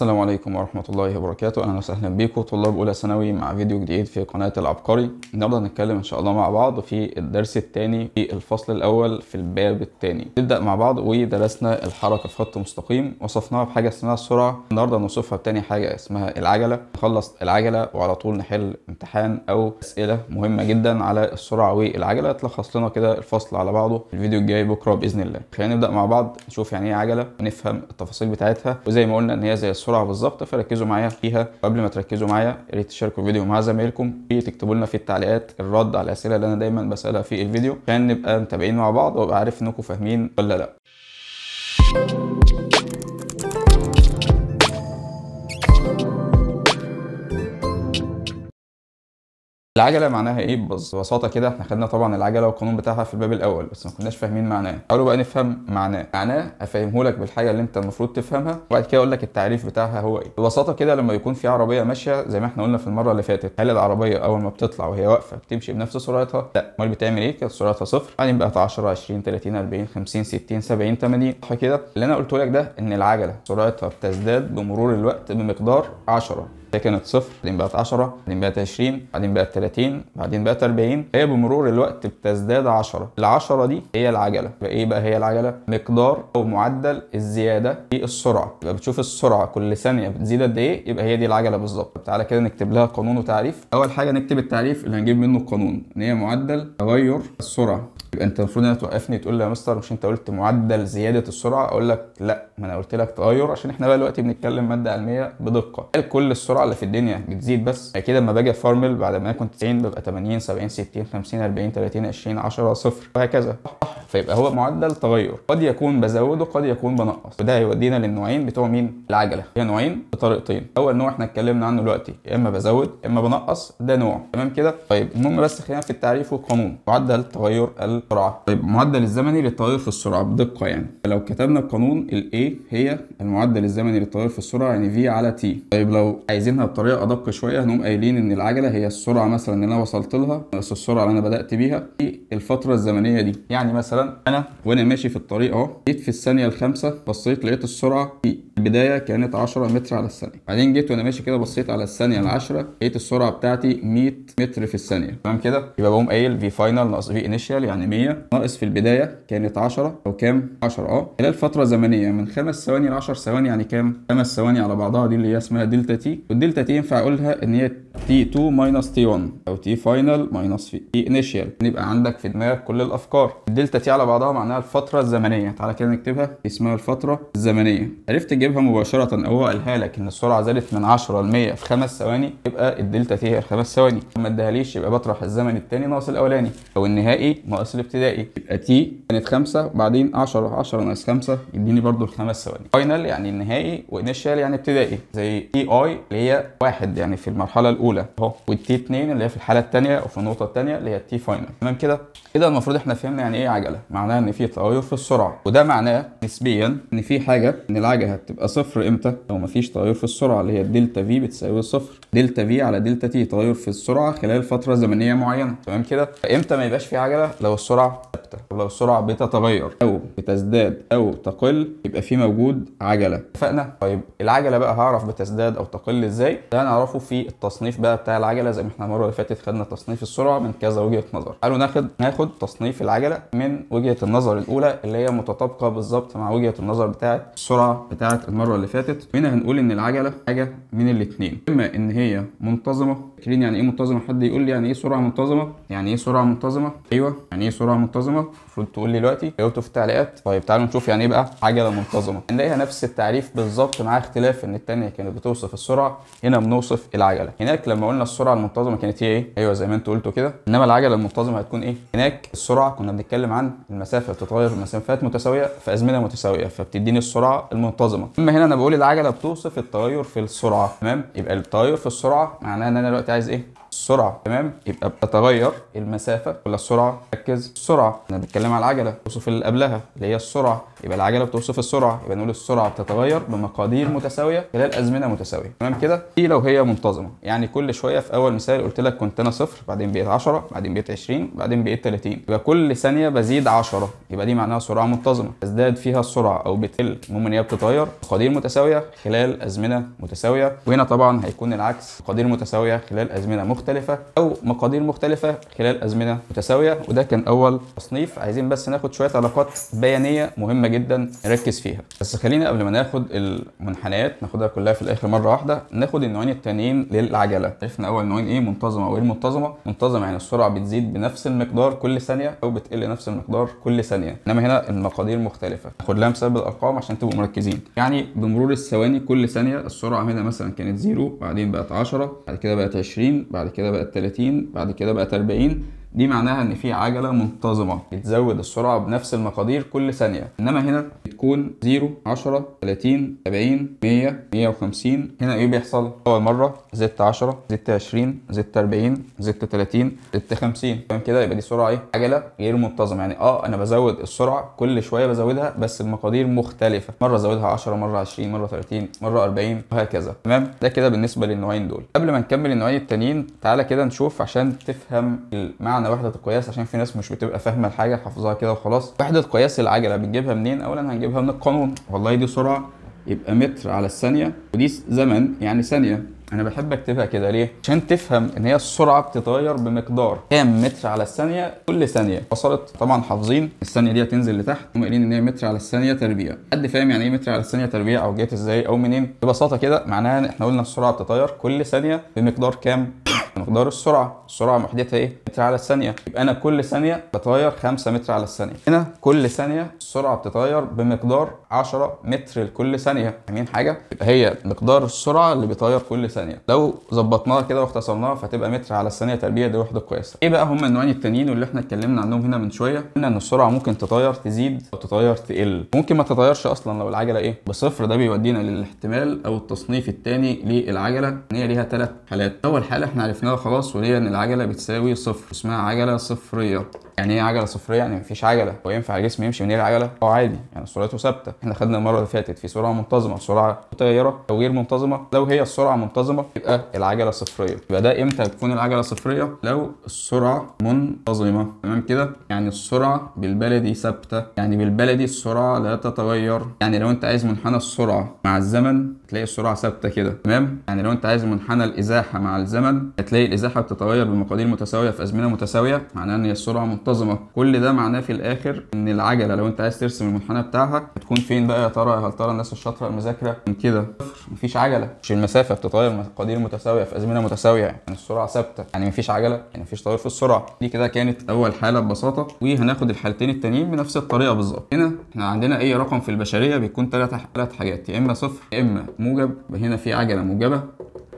السلام عليكم ورحمة الله وبركاته أهلا وسهلا بيكم طلاب أولى ثانوي مع فيديو جديد في قناة العبقري النهاردة هنتكلم إن شاء الله مع بعض في الدرس الثاني في الفصل الأول في الباب الثاني نبدأ مع بعض ودرسنا الحركة في خط مستقيم وصفناها بحاجة اسمها السرعة النهاردة نوصفها بتاني حاجة اسمها العجلة نخلص العجلة وعلى طول نحل امتحان أو أسئلة مهمة جدا على السرعة والعجلة تلخص لنا كده الفصل على بعضه الفيديو الجاي بكرة بإذن الله خلينا نبدأ مع بعض نشوف يعني إيه عجلة ونفهم التفاصيل بتاعتها وزي ما قلنا إن هي زي السرعه بالظبط فركزوا معايا فيها وقبل ما تركزوا معايا يا ريت تشاركوا الفيديو مع زمايلكم تكتبوا لنا في التعليقات الرد على الاسئله اللي انا دايما بسالها في الفيديو عشان نبقى متابعين مع بعض وابقى عارف انكم فاهمين ولا لا العجله معناها ايه ببساطه كده احنا خدنا طبعا العجله والقانون بتاعها في الباب الاول بس ما كناش فاهمين معناه حاولوا بقى نفهم معناه معناه افهمه لك بالحاجه اللي انت المفروض تفهمها وبعد كده اقول لك التعريف بتاعها هو ايه ببساطه كده لما يكون في عربيه ماشيه زي ما احنا قلنا في المره اللي فاتت هل العربيه اول ما بتطلع وهي واقفه بتمشي بنفس سرعتها لا امال بتعمل ايه كانت سرعتها صفر بعدين يعني بقت 10 20 30 40 50 60 70 80 صح كده اللي انا قلته لك ده ان العجله سرعتها بتزداد بمرور الوقت بمقدار 10 هي كانت صفر بعدين بقت 10 بعدين بقت 20 بعدين بقت 30 بعدين بقت 40 هي بمرور الوقت بتزداد 10 ال 10 دي هي العجله يبقى ايه بقى هي العجله مقدار او معدل الزياده في السرعه يبقى بتشوف السرعه كل ثانيه بتزيد قد ايه يبقى هي دي العجله بالظبط تعالى كده نكتب لها قانون وتعريف اول حاجه نكتب التعريف اللي هنجيب منه القانون ان هي معدل تغير السرعه يبقى انت المفروض انك توقفني تقول لي يا مستر مش انت قلت معدل زياده السرعه اقول لك لا ما انا قلت لك تغير عشان احنا بقى دلوقتي بنتكلم ماده علميه بدقه كل السرعه السرعه اللي في الدنيا بتزيد بس اكيد لما باجي افرمل بعد ما اكون كنت 90 ببقى 80 70 60 50 40 30 20 10 0 وهكذا فيبقى هو معدل تغير قد يكون بزود وقد يكون بنقص وده هيودينا للنوعين بتوع مين العجله هي نوعين بطريقتين اول نوع احنا اتكلمنا عنه دلوقتي يا اما بزود يا اما بنقص ده نوع تمام كده طيب المهم بس خلينا في التعريف والقانون معدل تغير السرعه طيب المعدل الزمني للتغير في السرعه بدقه يعني لو كتبنا القانون الاي هي المعدل الزمني للتغير في السرعه يعني في على تي طيب لو عايزين عايزينها بطريقه ادق شويه هنقوم قايلين ان العجله هي السرعه مثلا اللي انا وصلت لها بس السرعه اللي انا بدات بيها في الفتره الزمنيه دي يعني مثلا انا وانا ماشي في الطريق اهو جيت في الثانيه الخامسه بصيت لقيت السرعه في البدايه كانت 10 متر على الثانيه بعدين جيت وانا ماشي كده بصيت على الثانيه العشره لقيت السرعه بتاعتي 100 متر في الثانيه تمام كده يبقى بقوم قايل في فاينل ناقص في انيشال يعني 100 ناقص في البدايه كانت 10 او كام 10 اه خلال فتره زمنيه من خمس ثواني ل 10 ثواني يعني كام خمس ثواني على بعضها دي اللي هي اسمها دلتا تي والدلتا تي ينفع اقولها ان هي T2 minus T1 أو T final minus T initial يبقى عندك في دماغك كل الأفكار الدلتا تي على بعضها معناها الفترة الزمنية تعالى كده نكتبها اسمها الفترة الزمنية عرفت تجيبها مباشرة أو هو قالها لك إن السرعة زادت من 10 ل 100 في 5 ثواني يبقى الدلتا تي هي 5 ثواني ما ادهاليش يبقى بطرح الزمن الثاني ناقص الأولاني أو النهائي ناقص الابتدائي يبقى تي كانت 5 بعدين 10 10 ناقص 5 يديني برده الخمس ثواني فاينل يعني النهائي وانيشال يعني ابتدائي زي تي اي اللي هي واحد يعني في المرحلة الأولى الاولى اهو والتي 2 اللي هي في الحاله الثانيه او في النقطه الثانيه اللي هي التي فاينل تمام كده كده إيه المفروض احنا فهمنا يعني ايه عجله معناها ان في تغير في السرعه وده معناه نسبيا ان في حاجه ان العجله هتبقى صفر امتى لو مفيش تغير في السرعه اللي هي الدلتا في بتساوي صفر دلتا في على دلتا تي تغير في السرعه خلال فتره زمنيه معينه تمام كده امتى ما يبقاش في عجله لو السرعه ثابته لو السرعه بتتغير او بتزداد او تقل يبقى في موجود عجله اتفقنا طيب العجله بقى هعرف بتزداد او تقل ازاي ده هنعرفه في التصنيف بقى بتاع العجله زي ما احنا المره اللي فاتت خدنا تصنيف السرعه من كذا وجهه نظر قالوا ناخد ناخد تصنيف العجله من وجهه النظر الاولى اللي هي متطابقه بالظبط مع وجهه النظر بتاعه السرعه بتاعه المره اللي فاتت هنا هنقول ان العجله حاجه من الاثنين اما ان هي Нея Монтазова. فاكرين يعني ايه منتظمه حد يقول لي يعني ايه سرعه منتظمه يعني ايه سرعه منتظمه ايوه يعني ايه سرعه منتظمه المفروض تقول لي دلوقتي جاوبتوا في التعليقات طيب تعالوا نشوف يعني ايه بقى عجله منتظمه هنلاقيها نفس التعريف بالظبط مع اختلاف ان الثانيه كانت بتوصف السرعه هنا بنوصف العجله هناك لما قلنا السرعه المنتظمه كانت هي ايه ايوه زي ما انتوا قلتوا كده انما العجله المنتظمه هتكون ايه هناك السرعه كنا بنتكلم عن المسافه بتتغير مسافات متساويه في ازمنه متساويه فبتديني السرعه المنتظمه اما هنا انا بقول العجله بتوصف التغير في السرعه تمام يبقى التغير في السرعه معناه ان انا دلوقتي Daisy. السرعه تمام يبقى بتتغير المسافه ولا السرعه ركز السرعه احنا بنتكلم على العجله توصف اللي قبلها اللي هي السرعه يبقى العجله بتوصف السرعه يبقى نقول السرعه بتتغير بمقادير متساويه خلال ازمنه متساويه تمام كده دي لو هي منتظمه يعني كل شويه في اول مثال قلت لك كنت انا صفر بعدين بقيت 10 بعدين بقيت 20 بعدين بقيت 30 يبقى كل ثانيه بزيد 10 يبقى دي معناها سرعه منتظمة تزداد فيها السرعه او بتقل المهم ان هي بتتغير مقادير متساويه خلال ازمنه متساويه وهنا طبعا هيكون العكس مقادير متساويه خلال ازمنه مختلفه مختلفة أو مقادير مختلفة خلال أزمنة متساوية وده كان أول تصنيف عايزين بس ناخد شوية علاقات بيانية مهمة جدا نركز فيها بس خلينا قبل ما ناخد المنحنيات ناخدها كلها في الآخر مرة واحدة ناخد النوعين التانيين للعجلة عرفنا أول نوعين إيه منتظمة وإيه منتظمة منتظمة يعني السرعة بتزيد بنفس المقدار كل ثانية أو بتقل نفس المقدار كل ثانية إنما هنا المقادير مختلفة ناخد لها مثال بالأرقام عشان تبقوا مركزين يعني بمرور الثواني كل ثانية السرعة هنا مثلا كانت زيرو بعدين بقت 10 بعد كده بقت 20 بعد كده بقت 30 بعد كده بقت 40 دي معناها ان في عجله منتظمه بتزود السرعه بنفس المقادير كل ثانيه انما هنا بتكون 0 10 30 70 100 150 هنا ايه بيحصل اول مره زدت 10 زدت 20 زدت 40 زدت 30 زدت 50 فاهم كده يبقى دي سرعه ايه عجله غير منتظمه يعني اه انا بزود السرعه كل شويه بزودها بس المقادير مختلفه مره ازودها 10 مره 20 مره 30 مره 40 وهكذا تمام ده كده بالنسبه للنوعين دول قبل ما نكمل النوعين التانيين تعالى كده نشوف عشان تفهم المعنى معنى وحده القياس عشان في ناس مش بتبقى فاهمه الحاجه حافظها كده وخلاص وحده قياس العجله بنجيبها منين اولا هنجيبها من القانون والله دي سرعه يبقى متر على الثانيه ودي زمن يعني ثانيه انا بحب اكتبها كده ليه عشان تفهم ان هي السرعه بتتغير بمقدار كام متر على الثانيه كل ثانيه وصلت طبعا حافظين الثانيه دي هتنزل لتحت هم قايلين ان هي متر على الثانيه تربيع حد فاهم يعني ايه متر على الثانيه تربيع او جت ازاي او منين ببساطه كده معناها ان احنا قلنا السرعه بتتغير كل ثانيه بمقدار كام مقدار السرعه السرعه محدثه ايه متر على الثانيه يبقى انا كل ثانيه بتغير 5 متر على الثانيه هنا كل ثانيه السرعه بتتغير بمقدار 10 متر لكل ثانيه فاهمين حاجه هي مقدار السرعه اللي بيطير كل ثانيه لو ظبطناها كده واختصرناها فتبقى متر على الثانيه تربيع دي وحده كويسه ايه بقى هم النوعين التانيين واللي احنا اتكلمنا عنهم هنا من شويه قلنا ان السرعه ممكن تطير تزيد او تطير تقل ممكن ما تطيرش اصلا لو العجله ايه بصفر ده بيودينا للاحتمال او التصنيف الثاني للعجله ان هي ليها ثلاث حالات اول حاله احنا عرفناها خلاص وهي ان العجله بتساوي صفر اسمها عجله صفريه يعني ايه عجله صفريه يعني مفيش عجله هو ينفع الجسم يمشي من غير عجله اه عادي يعني سرعته ثابته احنا خدنا المره اللي فاتت في سرعه منتظمه سرعه متغيره او غير منتظمه لو هي السرعه منتظمه يبقى العجله صفريه يبقى ده امتى تكون العجله صفريه لو السرعه منتظمه تمام كده يعني السرعه بالبلدي ثابته يعني بالبلدي السرعه لا تتغير يعني لو انت عايز منحنى السرعه مع الزمن هتلاقي السرعه ثابته كده تمام يعني لو انت عايز منحنى الازاحه مع الزمن هتلاقي الازاحه بتتغير بمقادير متساويه في ازمنه متساويه معناه ان السرعه منتظمه كل ده معناه في الاخر ان العجله لو انت عايز ترسم المنحنى بتاعها هتكون فين بقى يا ترى هل ترى الناس الشاطره المذاكره من كده مفيش عجله مش المسافه بتتغير مقادير متساويه في ازمنه متساويه يعني السرعه ثابته يعني مفيش عجله يعني مفيش تغير في السرعه دي كده كانت اول حاله ببساطه وهناخد الحالتين التانيين بنفس الطريقه بالظبط هنا احنا عندنا اي رقم في البشريه بيكون ثلاث ثلاث حاجات يا اما صفر يا اما موجب هنا في عجله موجبه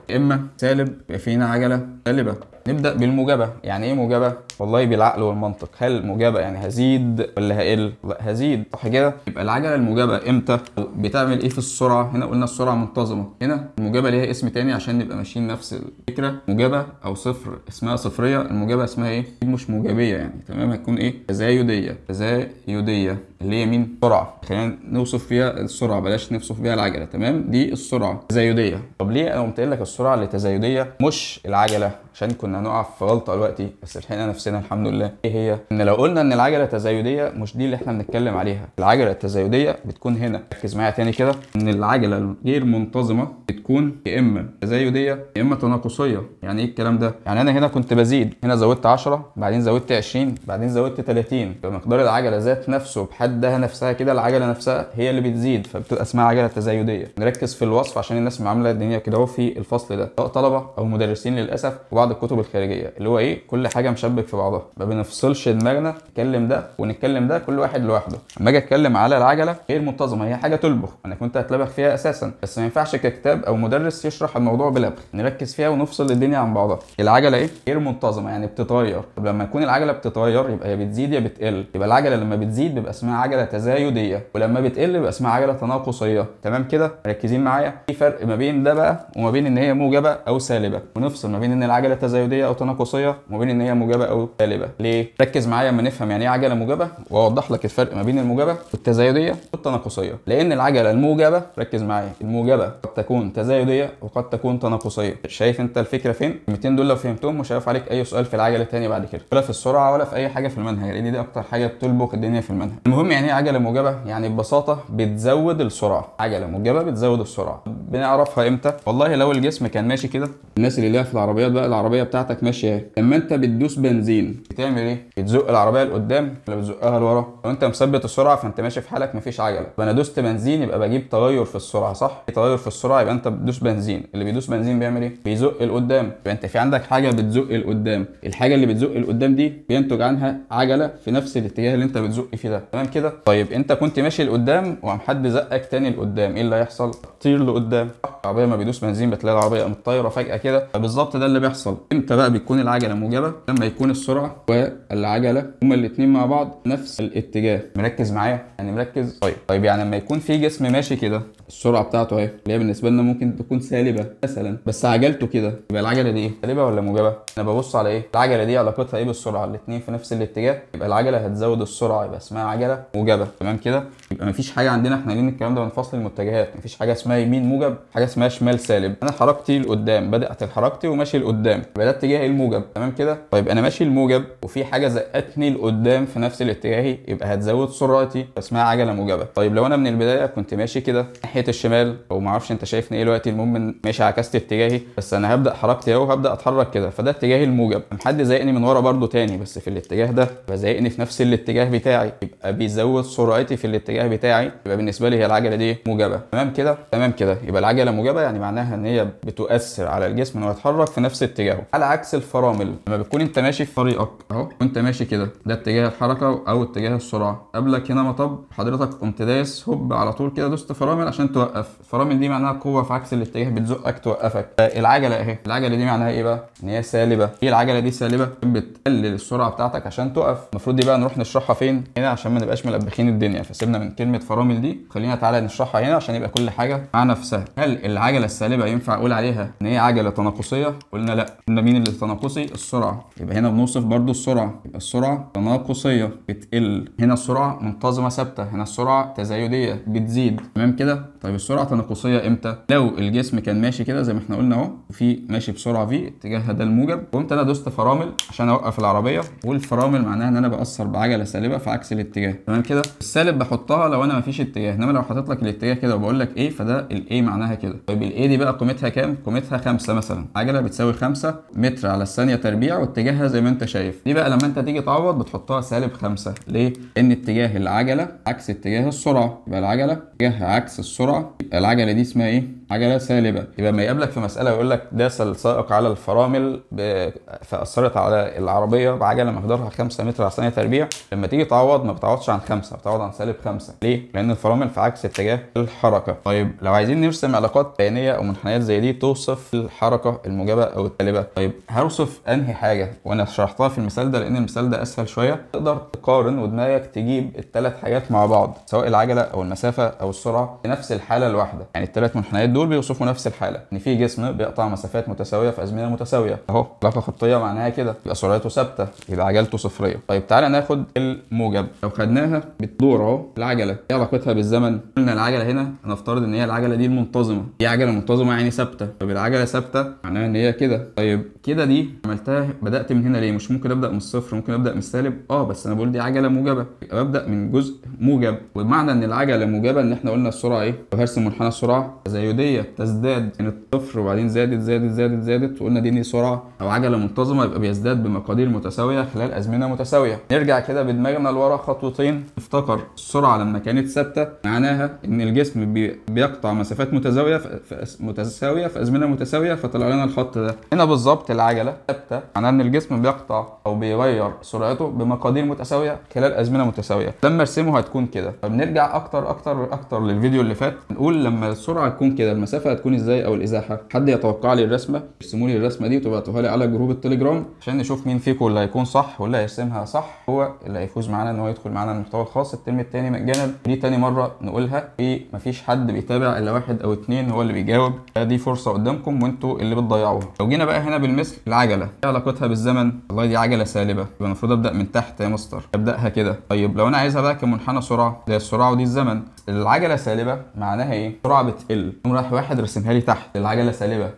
يا اما سالب يبقى في هنا عجله سالبه نبدا بالمجابه يعني ايه مجابه والله بالعقل والمنطق هل مجابه يعني هزيد ولا هقل لا هزيد صح كده يبقى العجله المجابه امتى بتعمل ايه في السرعه هنا قلنا السرعه منتظمه هنا المجابه ليها اسم تاني عشان نبقى ماشيين نفس الفكره مجابه او صفر اسمها صفريه المجابه اسمها ايه مش مجابيه يعني تمام هتكون ايه تزايديه تزايديه اللي هي مين سرعه خلينا نوصف فيها السرعه بلاش نوصف بيها العجله تمام دي السرعه تزايديه طب ليه انا قلت لك السرعه اللي تزايديه مش العجله عشان كنا هنقع في غلطه دلوقتي بس لحقنا نفسنا الحمد لله ايه هي ان لو قلنا ان العجله التزايديه مش دي اللي احنا بنتكلم عليها العجله التزايديه بتكون هنا ركز معايا تاني كده ان العجله الغير منتظمه بتكون يا اما تزايديه يا اما تناقصيه يعني ايه الكلام ده يعني انا هنا كنت بزيد هنا زودت 10 بعدين زودت 20 بعدين زودت 30 فمقدار العجله ذات نفسه بحدها نفسها كده العجله نفسها هي اللي بتزيد فبتبقى اسمها عجله تزايديه نركز في الوصف عشان الناس عامله الدنيا كده اهو في الفصل ده سواء طلبه او مدرسين للاسف وبعض بعض الكتب الخارجيه اللي هو ايه كل حاجه مشبك في بعضها ما بنفصلش دماغنا نتكلم ده ونتكلم ده كل واحد لوحده اما اجي اتكلم على العجله غير منتظمه هي حاجه تلبخ انا كنت هتلبخ فيها اساسا بس ما ينفعش ككتاب او مدرس يشرح الموضوع بلبخ نركز فيها ونفصل الدنيا عن بعضها العجله ايه غير منتظمه يعني بتتغير طب لما تكون العجله بتتغير يبقى يا بتزيد يا بتقل يبقى العجله لما بتزيد بيبقى اسمها عجله تزايديه ولما بتقل بيبقى اسمها عجله تناقصيه تمام كده مركزين معايا في فرق ما بين ده بقى وما بين ان هي موجبه او سالبه ونفصل ما بين ان العجله تزايديه او تناقصيه وما بين ان هي موجبه او سالبه ليه ركز معايا اما نفهم يعني ايه عجله موجبه واوضح لك الفرق ما بين الموجبه والتزايديه والتناقصيه لان العجله الموجبه ركز معايا الموجبه قد تكون تزايديه وقد تكون تناقصيه شايف انت الفكره فين 200 دول لو فهمتهم مش هيقف عليك اي سؤال في العجله الثانيه بعد كده ولا في السرعه ولا في اي حاجه في المنهج لان دي اكتر حاجه بتلبخ الدنيا في المنهج المهم يعني ايه عجله موجبه يعني ببساطه بتزود السرعه عجله موجبه بتزود السرعه بنعرفها امتى والله لو الجسم كان ماشي كده الناس اللي ليها في العربيات بقى العربيه بتاعتك ماشيه إيه؟ لما انت بتدوس بنزين بتعمل ايه بتزق العربيه لقدام ولا بتزقها لورا لو انت مثبت السرعه فانت ماشي في حالك مفيش عجله فانا دوست بنزين يبقى بجيب تغير في السرعه صح تغير في السرعه يبقى انت بتدوس بنزين اللي بيدوس بنزين بيعمل ايه بيزق لقدام يبقى انت في عندك حاجه بتزق لقدام الحاجه اللي بتزق لقدام دي بينتج عنها عجله في نفس الاتجاه اللي انت بتزق فيه ده تمام كده طيب انت كنت ماشي لقدام وقام حد زقك تاني لقدام ايه اللي هيحصل تطير لقدام العربيه ما بيدوس بنزين بتلاقي العربيه قامت طايره فجاه كده فبالظبط ده اللي بيحصل بيحصل امتى بقى بتكون العجله موجبه لما يكون السرعه والعجله هما الاثنين مع بعض نفس الاتجاه مركز معايا يعني مركز طيب طيب يعني لما يكون في جسم ماشي كده السرعه بتاعته اهي اللي هي بالنسبه لنا ممكن تكون سالبه مثلا بس عجلته كده يبقى العجله دي ايه سالبه ولا موجبه انا ببص على ايه العجله دي علاقتها ايه بالسرعه الاثنين في نفس الاتجاه يبقى العجله هتزود السرعه يبقى اسمها عجله موجبه تمام كده يبقى مفيش حاجه عندنا احنا لين الكلام ده من فصل المتجهات مفيش حاجه اسمها يمين موجب حاجه اسمها شمال سالب انا حركتي لقدام بدات حركتي وماشي لقدام لقدام يبقى ده اتجاه إيه الموجب تمام كده طيب انا ماشي الموجب وفي حاجه زقتني لقدام في نفس الاتجاه يبقى هتزود سرعتي اسمها عجله موجبه طيب لو انا من البدايه كنت ماشي كده ناحيه الشمال او ما اعرفش انت شايفني ايه دلوقتي المهم ماشي عكست اتجاهي بس انا هبدا حركتي اهو هبدا اتحرك كده فده اتجاهي الموجب حد زايقني من ورا برده تاني بس في الاتجاه ده بزايقني في نفس الاتجاه بتاعي يبقى بيزود سرعتي في الاتجاه بتاعي يبقى بالنسبه لي هي العجله دي موجبه تمام كده تمام كده يبقى العجله موجبه يعني معناها ان هي بتؤثر على الجسم انه يتحرك في نفس الاتجاه اتجاهه على عكس الفرامل لما بتكون انت ماشي في طريقك اهو وانت ماشي كده ده اتجاه الحركه او اتجاه السرعه قبلك هنا مطب حضرتك قمت دايس هوب على طول كده دوست فرامل عشان توقف الفرامل دي معناها قوه في عكس الاتجاه بتزقك توقفك آه، العجله اهي العجله دي معناها ايه بقى ان هي سالبه ايه العجله دي سالبه بتقلل السرعه بتاعتك عشان توقف المفروض دي بقى نروح نشرحها فين هنا عشان ما نبقاش ملبخين الدنيا فسيبنا من كلمه فرامل دي خلينا تعالى نشرحها هنا عشان يبقى كل حاجه مع في سهل هل العجله السالبه ينفع اقول عليها ان هي عجله تناقصيه قلنا لا قلنا مين اللي تناقصي السرعه يبقى هنا بنوصف برضو السرعه يبقى السرعه تناقصيه بتقل هنا السرعه منتظمه ثابته هنا السرعه تزايديه بتزيد تمام كده طيب السرعه تناقصيه امتى لو الجسم كان ماشي كده زي ما احنا قلنا اهو في ماشي بسرعه في اتجاه ده الموجب قمت انا دوست فرامل عشان اوقف العربيه والفرامل معناها ان انا باثر بعجله سالبه في عكس الاتجاه تمام كده السالب بحطها لو انا مفيش اتجاه انما لو حاطط لك الاتجاه كده وبقول لك ايه فده الايه معناها كده طيب الايه دي بقى قيمتها كام قيمتها 5 مثلا عجله بتساوي 5 متر على الثانيه تربيع واتجاهها زي ما انت شايف دي بقى لما انت تيجي تعوض بتحطها سالب خمسة ليه ان اتجاه العجله عكس اتجاه السرعه يبقى العجله اتجاهها عكس السرعه العجله دي اسمها ايه عجلات سالبه يبقى ما يقابلك في مساله ويقول لك داس السائق على الفرامل ب... فاثرت على العربيه بعجله مقدارها 5 متر على ثانيه تربيع لما تيجي تعوض ما بتعوضش عن 5 بتعوض عن سالب 5 ليه؟ لان الفرامل في عكس اتجاه الحركه طيب لو عايزين نرسم علاقات بيانيه او منحنيات زي دي توصف الحركه الموجبه او التالبه طيب هوصف انهي حاجه وانا شرحتها في المثال ده لان المثال ده اسهل شويه تقدر تقارن ودماغك تجيب الثلاث حاجات مع بعض سواء العجله او المسافه او السرعه في نفس الحاله الواحده يعني الثلاث منحنيات دول بيوصفوا نفس الحاله ان في جسم بيقطع مسافات متساويه في ازمنه متساويه اهو علاقه خطيه معناها كده يبقى سرعته ثابته يبقى عجلته صفريه طيب تعالى ناخد الموجب لو خدناها بتدور اهو العجله ايه علاقتها بالزمن قلنا العجله هنا هنفترض ان هي العجله دي المنتظمه دي عجله منتظمه يعني ثابته طب العجله ثابته معناها ان هي كده طيب كده دي عملتها بدات من هنا ليه مش ممكن ابدا من الصفر ممكن ابدا من السالب اه بس انا بقول دي عجله موجبه يبقى من جزء موجب وبمعنى ان العجله موجبه ان احنا قلنا السرعه ايه لو منحنى السرعه تزايديه النسبيه تزداد من يعني الصفر وبعدين زادت زادت زادت زادت وقلنا دي سرعه او عجله منتظمه يبقى بيزداد بمقادير متساويه خلال ازمنه متساويه نرجع كده بدماغنا لورا خطوتين نفتكر السرعه لما كانت ثابته معناها ان الجسم بي... بيقطع مسافات متساويه في... متساويه في ازمنه متساويه فطلع لنا الخط ده هنا بالظبط العجله ثابته معناها ان الجسم بيقطع او بيغير سرعته بمقادير متساويه خلال ازمنه متساويه لما ارسمه هتكون كده فبنرجع اكتر اكتر اكتر للفيديو اللي فات نقول لما السرعه تكون كده المسافه هتكون ازاي او الازاحه حد يتوقع لي الرسمه يرسموا لي الرسمه دي وتبعتوها لي على جروب التليجرام عشان نشوف مين فيكم اللي هيكون صح واللي هيرسمها صح هو اللي هيفوز معانا ان هو يدخل معانا المحتوى الخاص الترم الثاني مجانا دي تاني مره نقولها في مفيش حد بيتابع الا واحد او اتنين هو اللي بيجاوب دي فرصه قدامكم وانتوا اللي بتضيعوها لو جينا بقى هنا بالمثل العجله ايه علاقتها بالزمن والله دي عجله سالبه يبقى المفروض ابدا من تحت يا مستر ابداها كده طيب لو انا عايزها بقى كمنحنى سرعه ده السرعه ودي الزمن العجله سالبه معناها ايه؟ السرعه بتقل راح واحد رسمها لي تحت العجله سالبه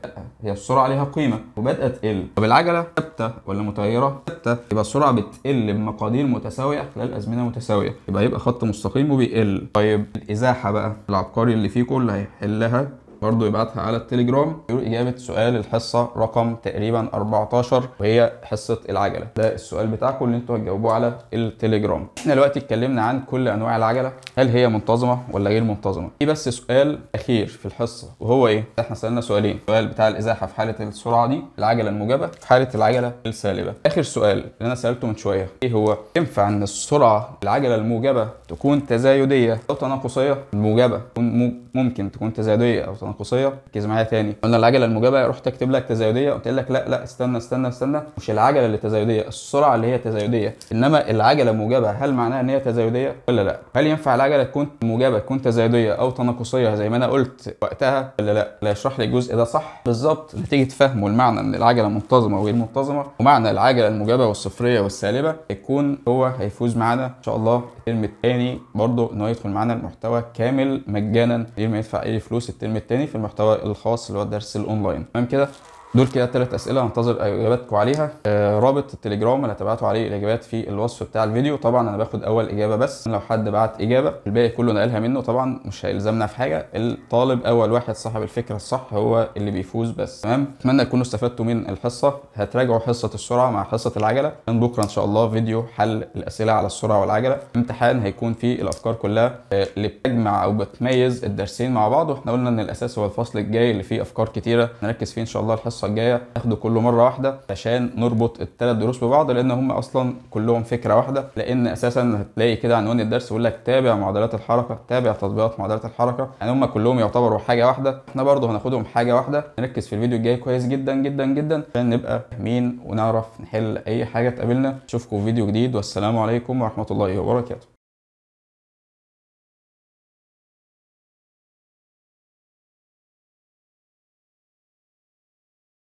هي السرعه ليها قيمه وبدات تقل طب العجله ثابته ولا متغيره ثابته يبقى السرعه بتقل بمقادير متساويه خلال ازمنه متساويه يبقى يبقى خط مستقيم وبيقل طيب الازاحه بقى العبقري اللي فيكم اللي هيحلها برضو يبعتها على التليجرام يقول إجابة سؤال الحصة رقم تقريبا 14 وهي حصة العجلة ده السؤال بتاعكم اللي انتوا هتجاوبوه على التليجرام احنا دلوقتي اتكلمنا عن كل أنواع العجلة هل هي منتظمة ولا غير منتظمة في بس سؤال أخير في الحصة وهو إيه احنا سألنا سؤالين السؤال بتاع الإزاحة في حالة السرعة دي العجلة الموجبة في حالة العجلة السالبة آخر سؤال اللي أنا سألته من شوية إيه هو ينفع إن السرعة العجلة الموجبة تكون تزايدية أو تناقصية الموجبة ممكن تكون تزايدية أو تناقصية تناقصيه ركز معايا تاني قلنا العجله الموجبه رحت اكتب لك تزايديه قلت لك لا لا استنى استنى استنى مش العجله اللي تزايديه السرعه اللي هي تزايديه انما العجله الموجبه هل معناها ان هي تزايديه ولا لا هل ينفع العجله تكون موجبه تكون تزايديه او تناقصيه زي ما انا قلت وقتها ولا لا لا يشرح لي الجزء ده صح بالظبط نتيجه فهمه المعنى ان العجله منتظمه وغير منتظمه ومعنى العجله الموجبه والصفريه والسالبه يكون هو هيفوز معانا ان شاء الله الترم الثاني برضه ان هو يدخل معانا المحتوى كامل مجانا غير ما يدفع اي فلوس الترم الثاني تاني في المحتوى الخاص اللي هو الدرس الاونلاين تمام كده دول كده ثلاث اسئله هنتظر اجاباتكم عليها آه، رابط التليجرام اللي هتبعتوا عليه الاجابات في الوصف بتاع الفيديو طبعا انا باخد اول اجابه بس لو حد بعت اجابه الباقي كله نقلها منه طبعا مش هيلزمنا في حاجه الطالب اول واحد صاحب الفكره الصح هو اللي بيفوز بس تمام اتمنى تكونوا استفدتوا من الحصه هتراجعوا حصه السرعه مع حصه العجله من بكره ان شاء الله فيديو حل الاسئله على السرعه والعجله امتحان هيكون فيه الافكار كلها آه، اللي بتجمع او بتميز الدرسين مع بعض واحنا قلنا ان الاساس هو الفصل الجاي اللي فيه افكار كتيره نركز فيه ان شاء الله الحصه الحصه الجايه ناخده كله مره واحده عشان نربط الثلاث دروس ببعض لان هم اصلا كلهم فكره واحده لان اساسا هتلاقي كده عنوان الدرس يقول لك تابع معادلات الحركه تابع تطبيقات معادلات الحركه يعني هم كلهم يعتبروا حاجه واحده احنا برضو هناخدهم حاجه واحده نركز في الفيديو الجاي كويس جدا جدا جدا عشان نبقى فاهمين ونعرف نحل اي حاجه تقابلنا اشوفكم في فيديو جديد والسلام عليكم ورحمه الله وبركاته